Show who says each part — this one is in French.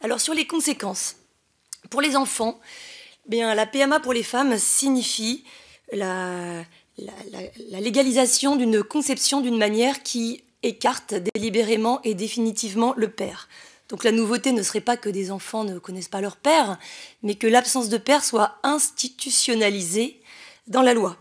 Speaker 1: Alors sur les conséquences, pour les enfants, la PMA pour les femmes signifie la, la légalisation d'une conception d'une manière qui écarte délibérément et définitivement le père. Donc la nouveauté ne serait pas que des enfants ne connaissent pas leur père, mais que l'absence de père soit institutionnalisée dans la loi.